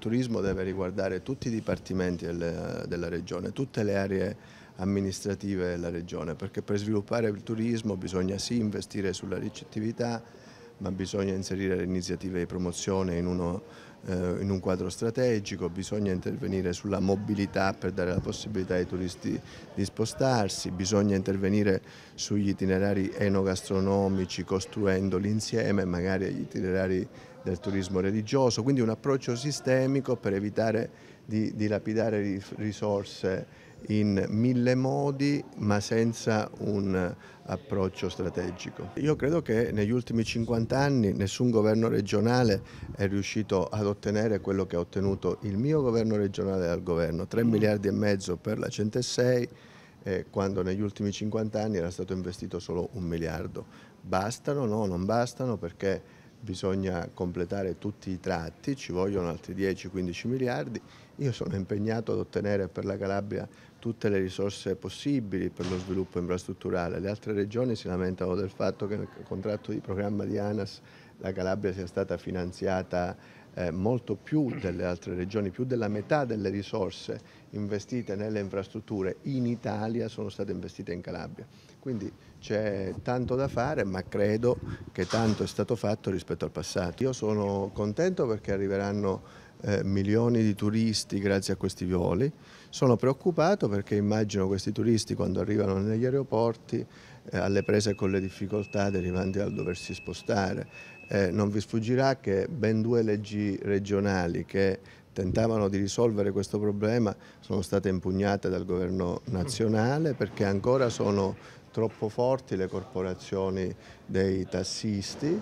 Il turismo deve riguardare tutti i dipartimenti della regione, tutte le aree amministrative della regione, perché per sviluppare il turismo bisogna sì investire sulla ricettività, ma bisogna inserire le iniziative di promozione in, uno, eh, in un quadro strategico, bisogna intervenire sulla mobilità per dare la possibilità ai turisti di spostarsi, bisogna intervenire sugli itinerari enogastronomici costruendoli insieme magari agli itinerari del turismo religioso, quindi un approccio sistemico per evitare di dilapidare risorse in mille modi ma senza un approccio strategico. Io credo che negli ultimi 50 anni nessun governo regionale è riuscito ad ottenere quello che ha ottenuto il mio governo regionale dal governo, 3 mm. miliardi e mezzo per la 106 eh, quando negli ultimi 50 anni era stato investito solo un miliardo. Bastano? No, non bastano perché bisogna completare tutti i tratti, ci vogliono altri 10-15 miliardi. Io sono impegnato ad ottenere per la Calabria tutte le risorse possibili per lo sviluppo infrastrutturale. Le altre regioni si lamentano del fatto che nel contratto di programma di ANAS la Calabria sia stata finanziata eh, molto più delle altre regioni, più della metà delle risorse investite nelle infrastrutture in Italia sono state investite in Calabria. Quindi c'è tanto da fare, ma credo che tanto è stato fatto rispetto al passato. Io sono contento perché arriveranno eh, milioni di turisti grazie a questi violi. Sono preoccupato perché immagino questi turisti quando arrivano negli aeroporti eh, alle prese con le difficoltà derivanti dal doversi spostare. Eh, non vi sfuggirà che ben due leggi regionali che tentavano di risolvere questo problema sono state impugnate dal governo nazionale perché ancora sono troppo forti le corporazioni dei tassisti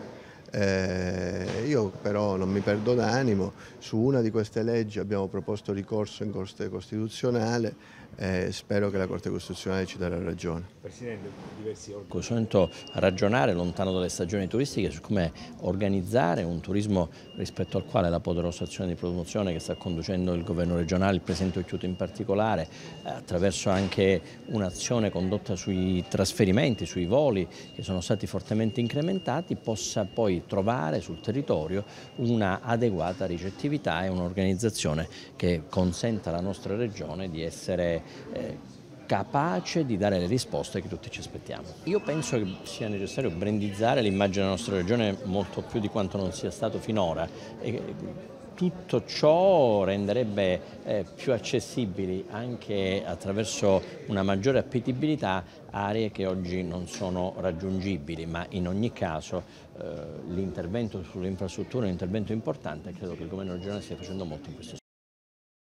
eh, io però non mi perdo d'animo, su una di queste leggi abbiamo proposto ricorso in Corte Costituzionale e eh, spero che la Corte Costituzionale ci darà ragione. Presidente, diversi organi. Sento ragionare lontano dalle stagioni turistiche su come organizzare un turismo rispetto al quale la poderosa azione di promozione che sta conducendo il governo regionale, il Presidente Occhiuto in particolare, attraverso anche un'azione condotta sui trasferimenti, sui voli che sono stati fortemente incrementati, possa poi trovare sul territorio una adeguata ricettività e un'organizzazione che consenta alla nostra regione di essere eh, capace di dare le risposte che tutti ci aspettiamo. Io penso che sia necessario brandizzare l'immagine della nostra regione molto più di quanto non sia stato finora tutto ciò renderebbe eh, più accessibili anche attraverso una maggiore appetibilità aree che oggi non sono raggiungibili, ma in ogni caso eh, l'intervento sull'infrastruttura è un intervento importante e credo che il governo regionale stia facendo molto in questo senso.